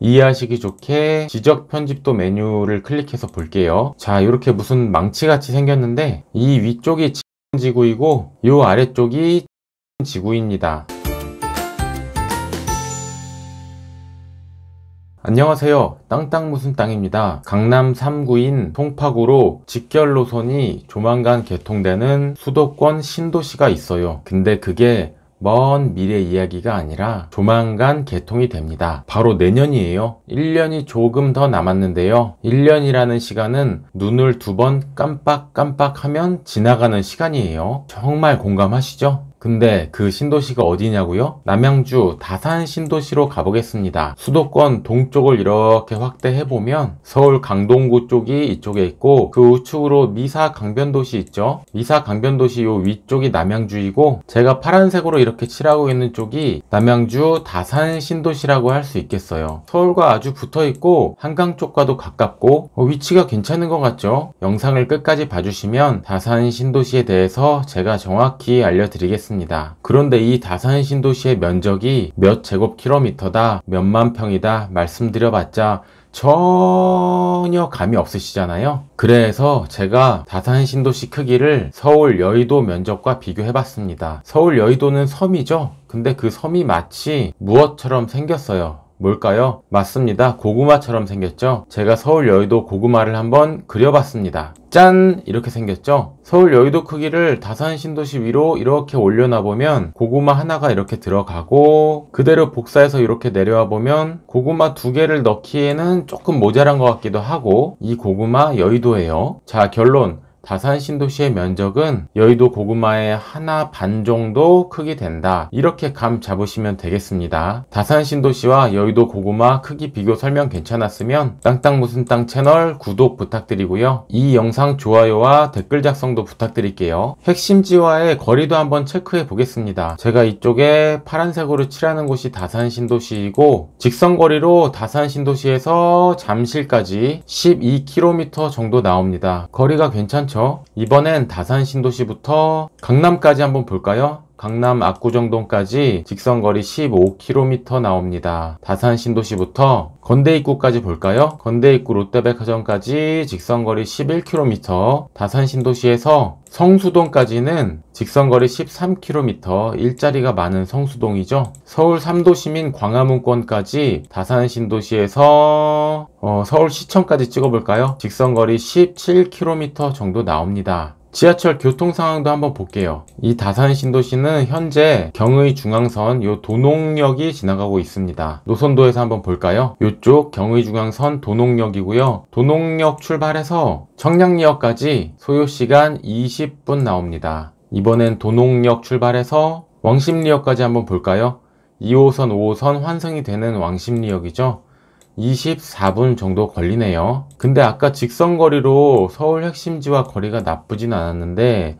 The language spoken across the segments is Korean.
이해하시기 좋게 지적 편집도 메뉴를 클릭해서 볼게요 자 이렇게 무슨 망치같이 생겼는데 이 위쪽이 지구이고 요 아래쪽이 지구입니다 안녕하세요 땅땅 무슨 땅입니다 강남 3구인 송파구로 직결 노선이 조만간 개통되는 수도권 신도시가 있어요 근데 그게 먼 미래 이야기가 아니라 조만간 개통이 됩니다. 바로 내년이에요. 1년이 조금 더 남았는데요. 1년이라는 시간은 눈을 두 번 깜빡깜빡 하면 지나가는 시간이에요. 정말 공감하시죠? 근데 그 신도시가 어디냐고요? 남양주 다산 신도시로 가보겠습니다. 수도권 동쪽을 이렇게 확대해보면 서울 강동구 쪽이 이쪽에 있고 그 우측으로 미사 강변도시 있죠? 미사 강변도시 요 위쪽이 남양주이고 제가 파란색으로 이렇게 칠하고 있는 쪽이 남양주 다산 신도시라고 할 수 있겠어요. 서울과 아주 붙어있고 한강 쪽과도 가깝고 어, 위치가 괜찮은 것 같죠? 영상을 끝까지 봐주시면 다산 신도시에 대해서 제가 정확히 알려드리겠습니다. 있습니다. 그런데 이 다산 신도시의 면적이 몇 제곱킬로미터다, 몇만 평이다 말씀드려봤자 전혀 감이 없으시잖아요. 그래서 제가 다산 신도시 크기를 서울 여의도 면적과 비교해 봤습니다. 서울 여의도는 섬이죠. 근데 그 섬이 마치 무엇처럼 생겼어요. 뭘까요? 맞습니다. 고구마처럼 생겼죠? 제가 서울 여의도 고구마를 한번 그려봤습니다. 짠! 이렇게 생겼죠? 서울 여의도 크기를 다산 신도시 위로 이렇게 올려놔 보면 고구마 하나가 이렇게 들어가고 그대로 복사해서 이렇게 내려와 보면 고구마 두 개를 넣기에는 조금 모자란 것 같기도 하고 이 고구마 여의도예요. 자, 결론. 다산 신도시의 면적은 여의도 고구마의 하나 반 정도 크기 된다. 이렇게 감 잡으시면 되겠습니다. 다산 신도시와 여의도 고구마 크기 비교 설명 괜찮았으면 땅땅 무슨 땅 채널 구독 부탁드리고요. 이 영상 좋아요와 댓글 작성도 부탁드릴게요. 핵심지와의 거리도 한번 체크해 보겠습니다. 제가 이쪽에 파란색으로 칠하는 곳이 다산 신도시이고 직선거리로 다산 신도시에서 잠실까지 12km 정도 나옵니다. 거리가 괜찮죠? 이번엔 다산 신도시부터 강남까지 한번 볼까요? 강남 압구정동까지 직선거리 15km 나옵니다. 다산 신도시부터 건대 입구까지 볼까요? 건대 입구 롯데백화점까지 직선거리 11km, 다산 신도시에서 성수동까지는 직선거리 13km, 일자리가 많은 성수동이죠. 서울 3도시민 광화문권까지 다산 신도시에서 어, 서울시청까지 찍어볼까요? 직선거리 17km 정도 나옵니다. 지하철 교통 상황도 한번 볼게요. 이 다산 신도시는 현재 경의 중앙선 요 도농역이 지나가고 있습니다. 노선도에서 한번 볼까요? 요쪽 경의 중앙선 도농역이고요. 도농역 출발해서 청량리역까지 소요시간 20분 나옵니다. 이번엔 도농역 출발해서 왕십리역까지 한번 볼까요? 2호선, 5호선 환승이 되는 왕십리역이죠. 24분 정도 걸리네요 근데 아까 직선거리로 서울 핵심지와 거리가 나쁘진 않았는데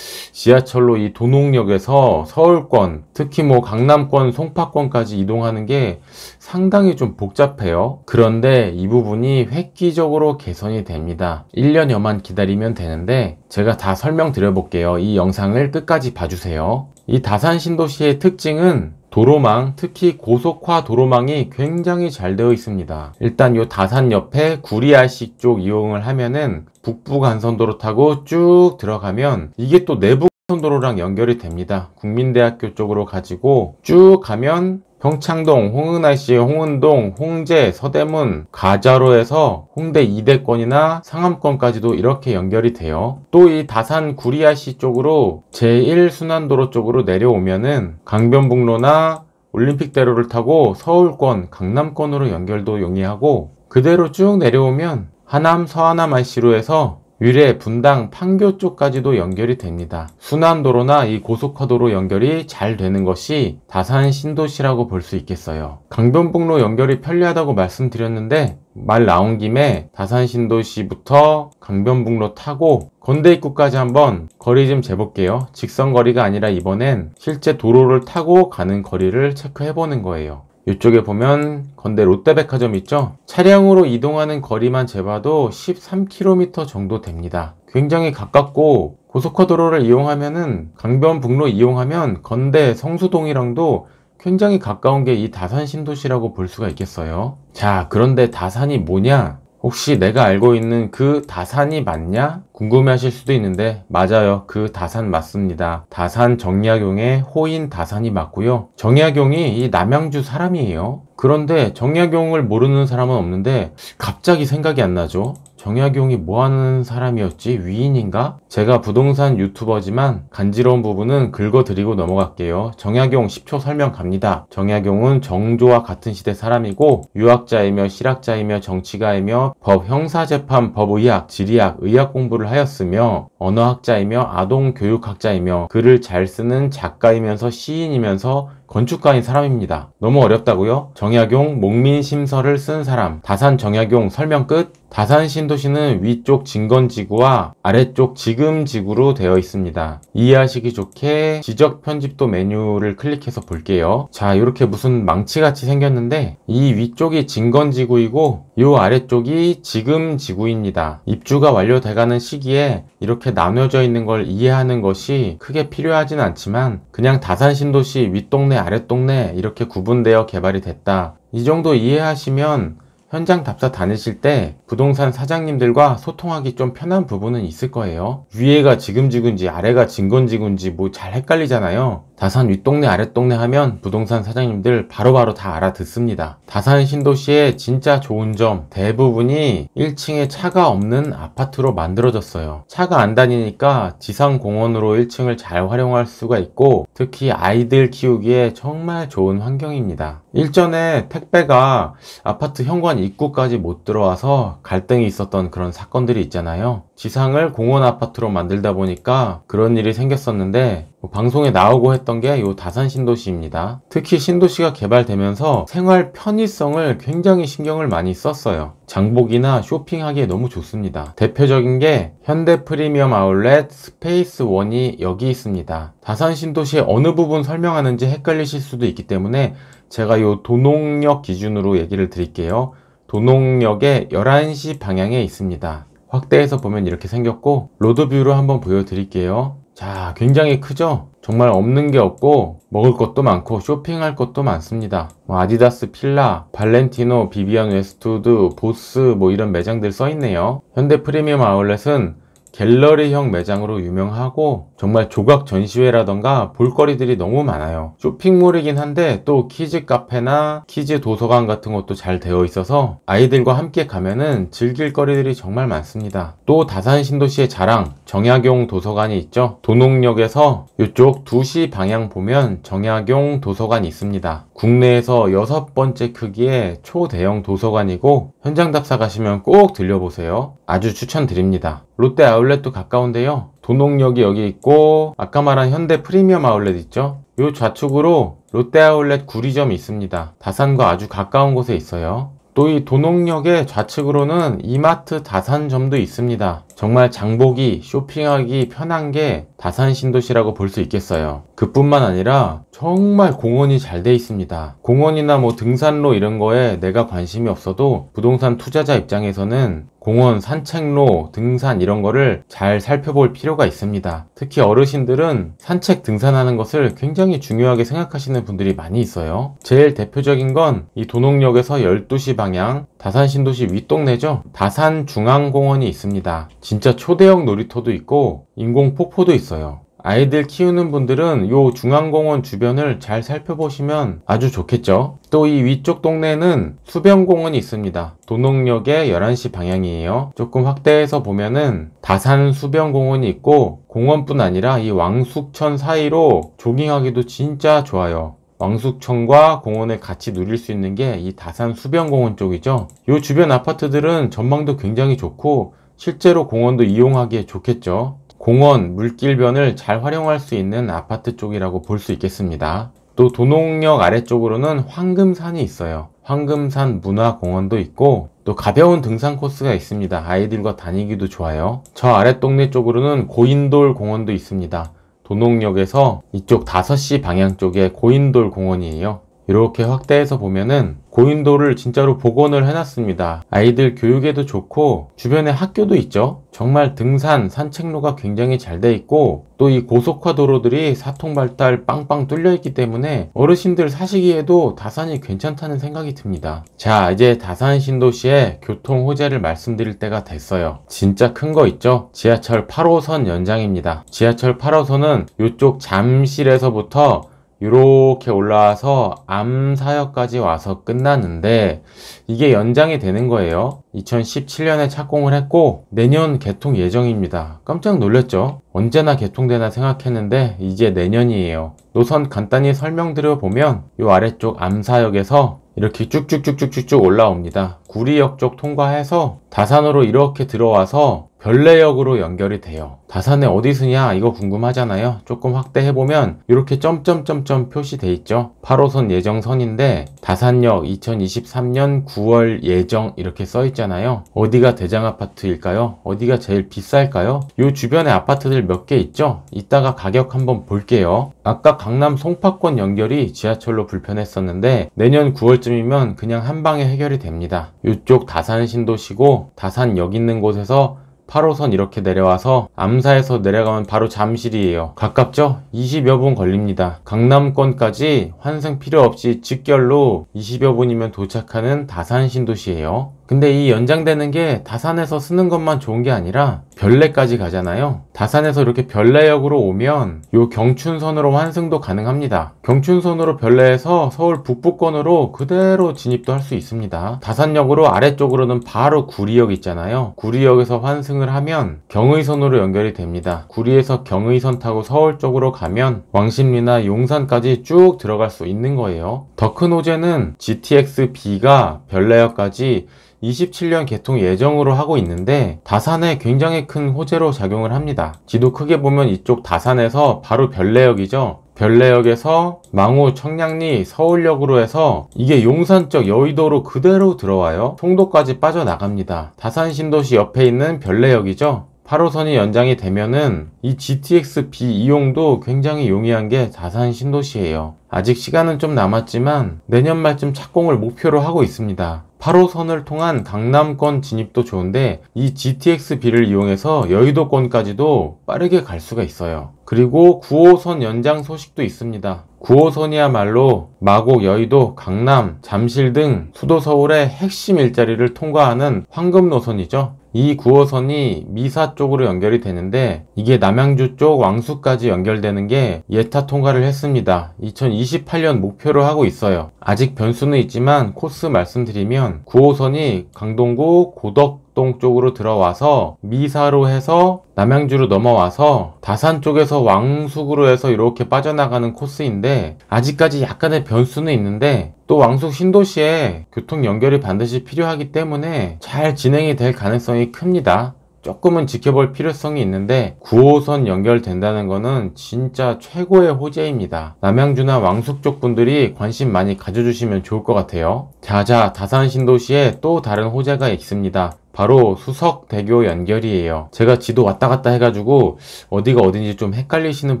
지하철로 이 도농역에서 서울권 특히 뭐 강남권 송파권까지 이동하는 게 상당히 좀 복잡해요 그런데 이 부분이 획기적으로 개선이 됩니다 1년여만 기다리면 되는데 제가 다 설명드려 볼게요 이 영상을 끝까지 봐주세요 이 다산 신도시의 특징은 도로망, 특히 고속화 도로망이 굉장히 잘 되어 있습니다. 일단 요 다산 옆에 구리아시쪽 이용을 하면은 북부 간선도로 타고 쭉 들어가면 이게 또 내부 선도로랑 연결이 됩니다. 국민대학교 쪽으로 가지고 쭉 가면 경창동, 홍은아씨, 홍은동, 홍제, 서대문, 가자로에서 홍대 2대권이나 상암권까지도 이렇게 연결이 돼요. 또 이 다산 구리아씨 쪽으로 제1순환도로 쪽으로 내려오면은 강변북로나 올림픽대로를 타고 서울권, 강남권으로 연결도 용이하고 그대로 쭉 내려오면 하남, 서하남 IC로 해서 위례, 분당, 판교 쪽까지도 연결이 됩니다. 순환도로나 이 고속화도로 연결이 잘 되는 것이 다산 신도시라고 볼 수 있겠어요. 강변북로 연결이 편리하다고 말씀드렸는데 말 나온 김에 다산 신도시부터 강변북로 타고 건대 입구까지 한번 거리 좀 재볼게요. 직선 거리가 아니라 이번엔 실제 도로를 타고 가는 거리를 체크해 보는 거예요. 이쪽에 보면 건대 롯데백화점 있죠? 차량으로 이동하는 거리만 재봐도 13km 정도 됩니다. 굉장히 가깝고 고속화도로를 이용하면은 강변북로 이용하면 건대 성수동이랑도 굉장히 가까운 게 이 다산 신도시라고 볼 수가 있겠어요. 자, 그런데 다산이 뭐냐? 혹시 내가 알고 있는 그 다산이 맞냐? 궁금해하실 수도 있는데 맞아요. 그 다산 맞습니다. 다산 정약용의 호인 다산이 맞고요. 정약용이 이 남양주 사람이에요. 그런데 정약용을 모르는 사람은 없는데 갑자기 생각이 안 나죠. 정약용이 뭐하는 사람이었지? 위인인가? 제가 부동산 유튜버지만 간지러운 부분은 긁어드리고 넘어갈게요. 정약용 10초 설명 갑니다. 정약용은 정조와 같은 시대 사람이고 유학자이며 실학자이며 정치가이며 법, 형사재판, 법의학, 지리학, 의학 공부를 하였으며 언어학자이며 아동교육학자이며 글을 잘 쓰는 작가이면서 시인이면서 건축가인 사람입니다. 너무 어렵다고요? 정약용 목민심서를 쓴 사람 다산 정약용 설명 끝 다산 신도시는 위쪽 진건지구와 아래쪽 지금지구로 되어 있습니다. 이해하시기 좋게 지적 편집도 메뉴를 클릭해서 볼게요. 자 이렇게 무슨 망치같이 생겼는데 이 위쪽이 진건지구이고 이 아래쪽이 지금지구입니다. 입주가 완료돼가는 시기에 이렇게 나눠져 있는 걸 이해하는 것이 크게 필요하진 않지만 그냥 다산 신도시 윗동네 아랫동네 이렇게 구분되어 개발이 됐다. 이 정도 이해하시면 현장 답사 다니실 때 부동산 사장님들과 소통하기 좀 편한 부분은 있을 거예요. 위에가 지금지군지 아래가 진건지군지 뭐 잘 헷갈리잖아요. 다산 윗동네 아랫동네 하면 부동산 사장님들 바로바로 바로 다 알아듣습니다. 다산 신도시의 진짜 좋은 점 대부분이 1층에 차가 없는 아파트로 만들어졌어요. 차가 안 다니니까 지상공원으로 1층을 잘 활용할 수가 있고 특히 아이들 키우기에 정말 좋은 환경입니다. 일전에 택배가 아파트 현관 입구까지 못 들어와서 갈등이 있었던 그런 사건들이 있잖아요. 지상을 공원 아파트로 만들다 보니까 그런 일이 생겼었는데 뭐 방송에 나오고 했던 게 요 다산 신도시입니다. 특히 신도시가 개발되면서 생활 편의성을 굉장히 신경을 많이 썼어요. 장복이나 쇼핑하기에 너무 좋습니다. 대표적인 게 현대 프리미엄 아울렛 스페이스 원이 여기 있습니다. 다산 신도시의 어느 부분 설명하는지 헷갈리실 수도 있기 때문에 제가 요 도농역 기준으로 얘기를 드릴게요. 도농역의 11시 방향에 있습니다. 확대해서 보면 이렇게 생겼고 로드뷰로 한번 보여드릴게요. 자 굉장히 크죠? 정말 없는 게 없고 먹을 것도 많고 쇼핑할 것도 많습니다. 뭐 아디다스 필라, 발렌티노, 비비안 웨스트우드, 보스 뭐 이런 매장들 써있네요. 현대 프리미엄 아울렛은 갤러리형 매장으로 유명하고 정말 조각 전시회라던가 볼거리들이 너무 많아요. 쇼핑몰이긴 한데 또 키즈 카페나 키즈 도서관 같은 것도 잘 되어 있어서 아이들과 함께 가면은 즐길 거리들이 정말 많습니다. 또 다산 신도시의 자랑 정약용 도서관이 있죠. 도농역에서 이쪽 2시 방향 보면 정약용 도서관이 있습니다. 국내에서 여섯 번째 크기의 초대형 도서관이고 현장 답사 가시면 꼭 들려보세요. 아주 추천드립니다. 롯데 아울렛도 가까운데요 도농역이 여기 있고 아까 말한 현대 프리미엄 아울렛 있죠 요 좌측으로 롯데 아울렛 구리점이 있습니다 다산과 아주 가까운 곳에 있어요 또 이 도농역의 좌측으로는 이마트 다산점도 있습니다 정말 장보기, 쇼핑하기 편한 게 다산 신도시라고 볼 수 있겠어요. 그뿐만 아니라 정말 공원이 잘 돼 있습니다. 공원이나 뭐 등산로 이런 거에 내가 관심이 없어도 부동산 투자자 입장에서는 공원, 산책로, 등산 이런 거를 잘 살펴볼 필요가 있습니다. 특히 어르신들은 산책, 등산하는 것을 굉장히 중요하게 생각하시는 분들이 많이 있어요. 제일 대표적인 건 이 도농역에서 12시 방향 다산 신도시 윗동네죠? 다산 중앙공원이 있습니다. 진짜 초대형 놀이터도 있고 인공 폭포도 있어요. 아이들 키우는 분들은 요 중앙공원 주변을 잘 살펴보시면 아주 좋겠죠 또 이 위쪽 동네는 수변공원이 있습니다 도농역의 11시 방향이에요 조금 확대해서 보면은 다산 수변공원이 있고 공원뿐 아니라 이 왕숙천 사이로 조깅하기도 진짜 좋아요 왕숙천과 공원을 같이 누릴 수 있는 게 이 다산 수변공원 쪽이죠. 이 주변 아파트들은 전망도 굉장히 좋고 실제로 공원도 이용하기에 좋겠죠. 공원, 물길변을 잘 활용할 수 있는 아파트 쪽이라고 볼 수 있겠습니다. 또 도농역 아래쪽으로는 황금산이 있어요. 황금산 문화공원도 있고 또 가벼운 등산 코스가 있습니다. 아이들과 다니기도 좋아요. 저 아래 동네 쪽으로는 고인돌 공원도 있습니다. 도농역에서 이쪽 5시 방향 쪽에 고인돌 공원이에요. 이렇게 확대해서 보면은 고인도를 진짜로 복원을 해놨습니다. 아이들 교육에도 좋고 주변에 학교도 있죠. 정말 등산, 산책로가 굉장히 잘 돼 있고 또 이 고속화 도로들이 사통발달 빵빵 뚫려 있기 때문에 어르신들 사시기에도 다산이 괜찮다는 생각이 듭니다. 자 이제 다산 신도시의 교통 호재를 말씀드릴 때가 됐어요. 진짜 큰 거 있죠? 지하철 8호선 연장입니다. 지하철 8호선은 이쪽 잠실에서부터 이렇게 올라와서 암사역까지 와서 끝났는데 이게 연장이 되는 거예요 2017년에 착공을 했고 내년 개통 예정입니다 깜짝 놀랐죠 언제나 개통되나 생각했는데 이제 내년이에요 노선 간단히 설명드려 보면 이 아래쪽 암사역에서 이렇게 쭉쭉쭉쭉쭉 올라옵니다 구리역 쪽 통과해서 다산으로 이렇게 들어와서 별내역으로 연결이 돼요. 다산에 어디 서냐 이거 궁금하잖아요. 조금 확대해보면 이렇게 점점점점 표시돼 있죠. 8호선 예정선인데 다산역 2023년 9월 예정 이렇게 써 있잖아요. 어디가 대장아파트일까요? 어디가 제일 비쌀까요? 이 주변에 아파트들 몇 개 있죠? 이따가 가격 한번 볼게요. 아까 강남 송파권 연결이 지하철로 불편했었는데 내년 9월쯤이면 그냥 한 방에 해결이 됩니다. 이쪽 다산 신도시고 다산역 있는 곳에서 8호선 이렇게 내려와서 암사에서 내려가면 바로 잠실이에요. 가깝죠? 20여 분 걸립니다. 강남권까지 환승 필요 없이 직결로 20여 분이면 도착하는 다산 신도시예요. 근데 이 연장되는 게 다산에서 쓰는 것만 좋은 게 아니라 별내까지 가잖아요. 다산에서 이렇게 별내역으로 오면 요 경춘선으로 환승도 가능합니다. 경춘선으로 별내에서 서울 북부권으로 그대로 진입도 할 수 있습니다. 다산역으로 아래쪽으로는 바로 구리역 있잖아요. 구리역에서 환승을 서행을 하면 경의선으로 연결이 됩니다. 구리에서 경의선 타고 서울 쪽으로 가면 왕십리나 용산까지 쭉 들어갈 수 있는 거예요. 더 큰 호재는 GTX-B가 별내역까지 27년 개통 예정으로 하고 있는데 다산에 굉장히 큰 호재로 작용을 합니다. 지도 크게 보면 이쪽 다산에서 바로 별내역이죠. 별내역에서 망우 청량리 서울역으로 해서 이게 용산 쪽 여의도로 그대로 들어와요 송도까지 빠져나갑니다 다산 신도시 옆에 있는 별내역이죠 8호선이 연장이 되면은 이 GTX-B 이용도 굉장히 용이한 게 다산 신도시예요 아직 시간은 좀 남았지만 내년 말쯤 착공을 목표로 하고 있습니다 8호선을 통한 강남권 진입도 좋은데 이 GTX-B를 이용해서 여의도권까지도 빠르게 갈 수가 있어요. 그리고 9호선 연장 소식도 있습니다. 9호선이야말로 마곡, 여의도, 강남, 잠실 등 수도 서울의 핵심 일자리를 통과하는 황금 노선이죠. 이 9호선이 미사 쪽으로 연결이 되는데 이게 남양주 쪽 왕수까지 연결되는 게 예타 통과를 했습니다. 2028년 목표로 하고 있어요. 아직 변수는 있지만 코스 말씀드리면 9호선이 강동구, 고덕, 목동 쪽으로 들어와서 미사로 해서 남양주로 넘어와서 다산 쪽에서 왕숙으로 해서 이렇게 빠져나가는 코스인데 아직까지 약간의 변수는 있는데 또 왕숙 신도시에 교통 연결이 반드시 필요하기 때문에 잘 진행이 될 가능성이 큽니다. 조금은 지켜볼 필요성이 있는데 9호선 연결된다는 거는 진짜 최고의 호재입니다. 남양주나 왕숙 쪽 분들이 관심 많이 가져주시면 좋을 것 같아요. 자자 다산 신도시에 또 다른 호재가 있습니다. 바로 수석대교 연결이에요. 제가 지도 왔다 갔다 해가지고 어디가 어딘지 좀 헷갈리시는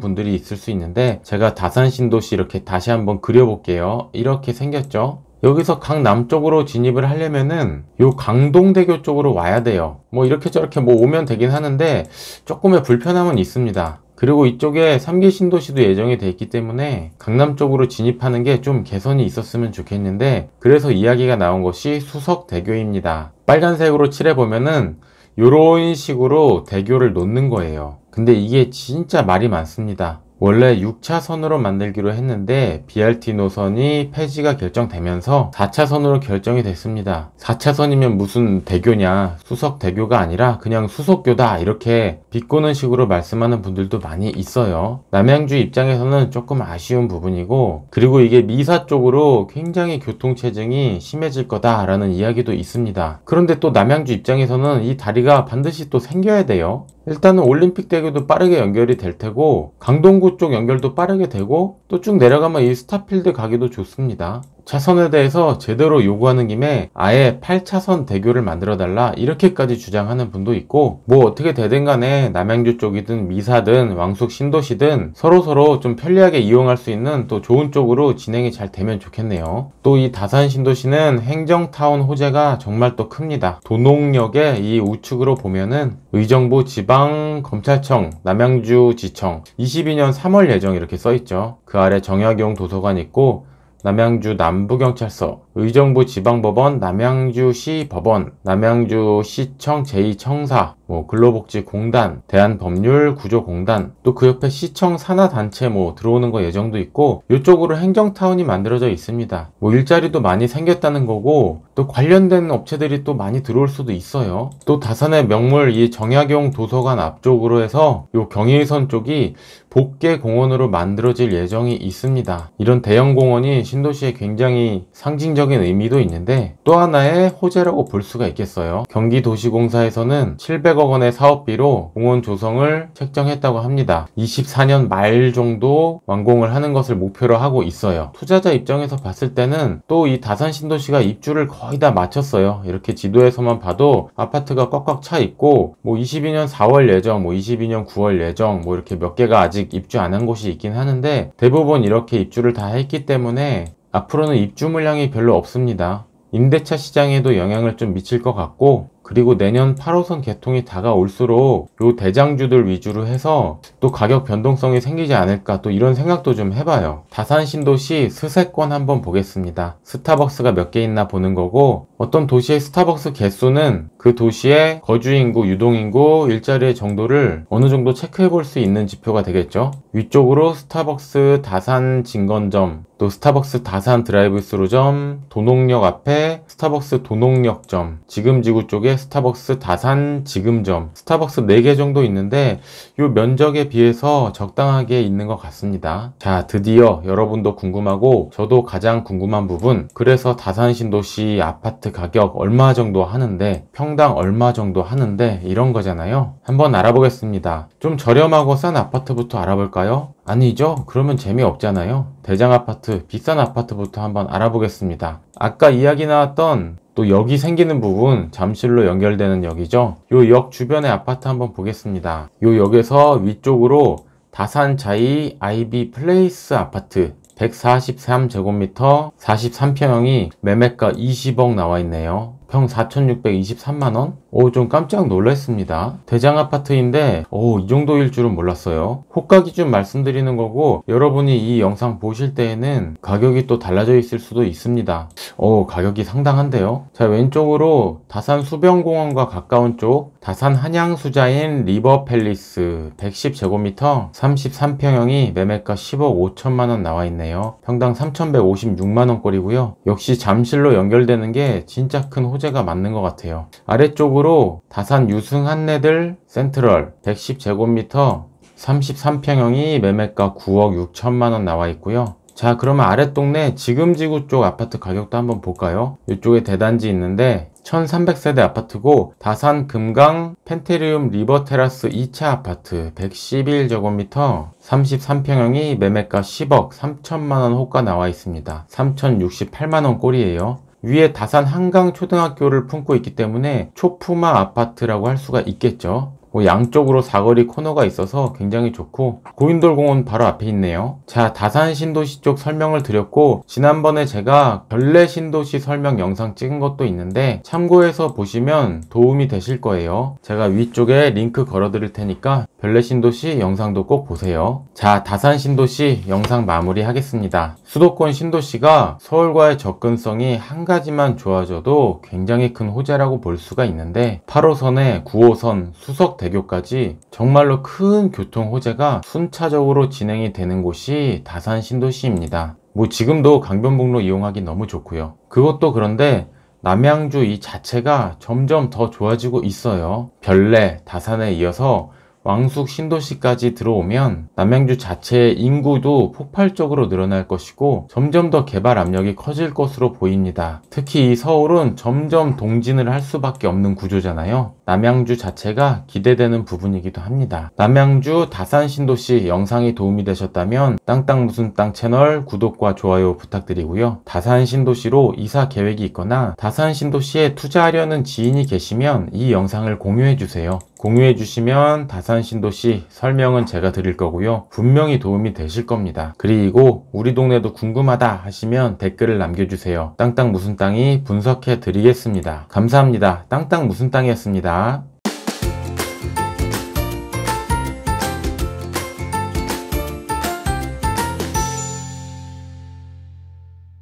분들이 있을 수 있는데 제가 다산 신도시 이렇게 다시 한번 그려볼게요. 이렇게 생겼죠? 여기서 강 남쪽으로 진입을 하려면은 요 강동대교 쪽으로 와야 돼요 뭐 이렇게 저렇게 뭐 오면 되긴 하는데 조금의 불편함은 있습니다 그리고 이쪽에 3기 신도시도 예정이 돼 있기 때문에 강남 쪽으로 진입하는 게 좀 개선이 있었으면 좋겠는데 그래서 이야기가 나온 것이 수석대교입니다 빨간색으로 칠해보면은 요런 식으로 대교를 놓는 거예요 근데 이게 진짜 말이 많습니다 원래 6차선으로 만들기로 했는데 BRT 노선이 폐지가 결정되면서 4차선으로 결정이 됐습니다. 4차선이면 무슨 대교냐 수석 대교가 아니라 그냥 수석교다 이렇게 비꼬는 식으로 말씀하는 분들도 많이 있어요. 남양주 입장에서는 조금 아쉬운 부분이고 그리고 이게 미사 쪽으로 굉장히 교통체증이 심해질 거다라는 이야기도 있습니다. 그런데 또 남양주 입장에서는 이 다리가 반드시 또 생겨야 돼요. 일단은 올림픽 대교도 빠르게 연결이 될 테고 강동구 쪽 연결도 빠르게 되고 또 쭉 내려가면 이 스타필드 가기도 좋습니다. 차선에 대해서 제대로 요구하는 김에 아예 8차선 대교를 만들어 달라 이렇게까지 주장하는 분도 있고 뭐 어떻게 되든 간에 남양주 쪽이든 미사든 왕숙 신도시든 서로서로 좀 편리하게 이용할 수 있는 또 좋은 쪽으로 진행이 잘 되면 좋겠네요 또 이 다산 신도시는 행정타운 호재가 정말 또 큽니다 도농역의 이 우측으로 보면은 의정부 지방검찰청 남양주지청 22년 3월 예정 이렇게 써있죠 그 아래 정약용 도서관 있고 남양주 남부경찰서, 의정부 지방법원, 남양주시 법원, 남양주시청 제2청사, 뭐 근로복지공단, 대한법률구조공단, 또 그 옆에 시청 산하단체 뭐 들어오는 거 예정도 있고 이쪽으로 행정타운이 만들어져 있습니다. 뭐 일자리도 많이 생겼다는 거고 또 관련된 업체들이 또 많이 들어올 수도 있어요. 또 다산의 명물 이 정약용 도서관 앞쪽으로 해서 요 경의선 쪽이 복개공원으로 만들어질 예정이 있습니다. 이런 대형 공원이 신도시에 굉장히 상징적인 의미도 있는데 또 하나의 호재라고 볼 수가 있겠어요. 경기도시공사에서는 700 300억 원의 사업비로 공원 조성을 책정했다고 합니다. 24년 말 정도 완공을 하는 것을 목표로 하고 있어요. 투자자 입장에서 봤을 때는 또 이 다산 신도시가 입주를 거의 다 마쳤어요. 이렇게 지도에서만 봐도 아파트가 꽉꽉 차 있고 뭐 22년 4월 예정, 뭐 22년 9월 예정 뭐 이렇게 몇 개가 아직 입주 안 한 곳이 있긴 하는데 대부분 이렇게 입주를 다 했기 때문에 앞으로는 입주 물량이 별로 없습니다. 임대차 시장에도 영향을 좀 미칠 것 같고 그리고 내년 8호선 개통이 다가올수록 요 대장주들 위주로 해서 또 가격 변동성이 생기지 않을까 또 이런 생각도 좀 해봐요. 다산 신도시 수세권 한번 보겠습니다. 스타벅스가 몇 개 있나 보는 거고 어떤 도시의 스타벅스 개수는 그 도시의 거주인구, 유동인구, 일자리의 정도를 어느 정도 체크해 볼 수 있는 지표가 되겠죠. 위쪽으로 스타벅스 다산 진건점, 또 스타벅스 다산 드라이브스루점, 도농역 앞에 스타벅스 도농역점, 지금 지구 쪽에 스타벅스 다산 지금점, 스타벅스 4개 정도 있는데 이 면적에 비해서 적당하게 있는 것 같습니다. 자, 드디어 여러분도 궁금하고 저도 가장 궁금한 부분, 그래서 다산 신도시 아파트 아파트 가격 얼마 정도 하는데 평당 얼마 정도 하는데 이런 거잖아요 한번 알아보겠습니다 좀 저렴하고 싼 아파트부터 알아볼까요? 아니죠 그러면 재미없잖아요 대장 아파트 비싼 아파트부터 한번 알아보겠습니다 아까 이야기 나왔던 또 여기 생기는 부분 잠실로 연결되는 역이죠 요 역 주변의 아파트 한번 보겠습니다 요 역에서 위쪽으로 다산 자이 아이비 플레이스 아파트 143제곱미터 43평형이 매매가 20억 나와 있네요. 평 4,623만원? 오, 좀 깜짝 놀랐습니다. 대장 아파트인데, 오, 이 정도일 줄은 몰랐어요. 호가 기준 말씀드리는 거고, 여러분이 이 영상 보실 때에는 가격이 또 달라져 있을 수도 있습니다. 어 가격이 상당한데요 자 왼쪽으로 다산 수변공원과 가까운 쪽 다산 한양수자인 리버팰리스 110제곱미터 33평형이 매매가 10억 5천만원 나와있네요 평당 3,156만원꼴이고요 역시 잠실로 연결되는 게 진짜 큰 호재가 맞는 것 같아요 아래쪽으로 다산 유승 한내들 센트럴 110제곱미터 33평형이 매매가 9억 6천만원 나와 있고요 자 그러면 아랫동네 지금 지구 쪽 아파트 가격도 한번 볼까요? 이쪽에 대단지 있는데 1300세대 아파트고 다산 금강 펜테리움 리버테라스 2차 아파트 111제곱미터 33평형이 매매가 10억 3천만원 호가 나와 있습니다. 3068만원 꼴이에요. 위에 다산 한강 초등학교를 품고 있기 때문에 초품화 아파트라고 할 수가 있겠죠. 뭐 양쪽으로 사거리 코너가 있어서 굉장히 좋고 고인돌공원 바로 앞에 있네요. 자 다산 신도시 쪽 설명을 드렸고 지난번에 제가 별내 신도시 설명 영상 찍은 것도 있는데 참고해서 보시면 도움이 되실 거예요. 제가 위쪽에 링크 걸어 드릴 테니까 별내신도시 영상도 꼭 보세요. 자, 다산신도시 영상 마무리하겠습니다. 수도권 신도시가 서울과의 접근성이 한 가지만 좋아져도 굉장히 큰 호재라고 볼 수가 있는데 8호선에 9호선 수석대교까지 정말로 큰 교통 호재가 순차적으로 진행이 되는 곳이 다산신도시입니다. 뭐 지금도 강변북로 이용하기 너무 좋고요. 그것도 그런데 남양주 이 자체가 점점 더 좋아지고 있어요. 별내, 다산에 이어서 왕숙 신도시까지 들어오면 남양주 자체의 인구도 폭발적으로 늘어날 것이고 점점 더 개발 압력이 커질 것으로 보입니다. 특히 이 서울은 점점 동진을 할 수밖에 없는 구조잖아요. 남양주 자체가 기대되는 부분이기도 합니다. 남양주 다산 신도시 영상이 도움이 되셨다면 땅땅 무슨 땅 채널 구독과 좋아요 부탁드리고요. 다산 신도시로 이사 계획이 있거나 다산 신도시에 투자하려는 지인이 계시면 이 영상을 공유해 주세요. 공유해 주시면 다산 신도시 설명은 제가 드릴 거고요. 분명히 도움이 되실 겁니다. 그리고 우리 동네도 궁금하다 하시면 댓글을 남겨주세요. 땅땅 무슨 땅이 분석해 드리겠습니다. 감사합니다. 땅땅 무슨 땅이었습니다. 감사합니다.